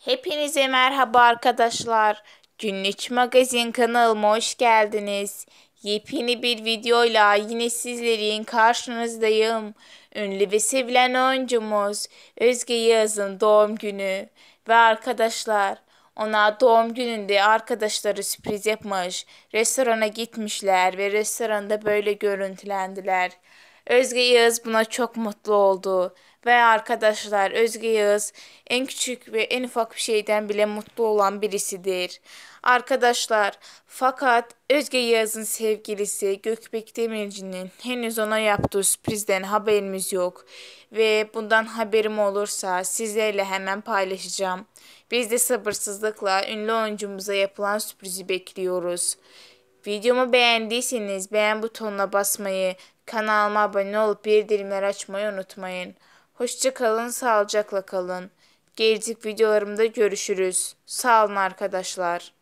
Hepinize merhaba arkadaşlar. Günlük Magazin kanalıma hoş geldiniz. Yepyeni bir videoyla yine sizlerin karşınızdayım. Ünlü ve sevilen oyuncumuz Özge Yağız'ın doğum günü. Ve arkadaşlar ona doğum gününde arkadaşları sürpriz yapmış. Restorana gitmişler ve restoranda böyle görüntülendiler. Özge Yağız buna çok mutlu oldu. Ve arkadaşlar Özge Yağız en küçük ve en ufak bir şeyden bile mutlu olan birisidir. Arkadaşlar fakat Özge Yağız'ın sevgilisi Gökbek Demirci'nin henüz ona yaptığı sürprizden haberimiz yok. Ve bundan haberim olursa sizlerle hemen paylaşacağım. Biz de sabırsızlıkla ünlü oyuncumuza yapılan sürprizi bekliyoruz. Videomu beğendiyseniz beğen butonuna basmayı Kanalıma abone olup bildirimleri açmayı unutmayın. Hoşçakalın, sağlıcakla kalın. Gelecek videolarımda görüşürüz. Sağ olun arkadaşlar.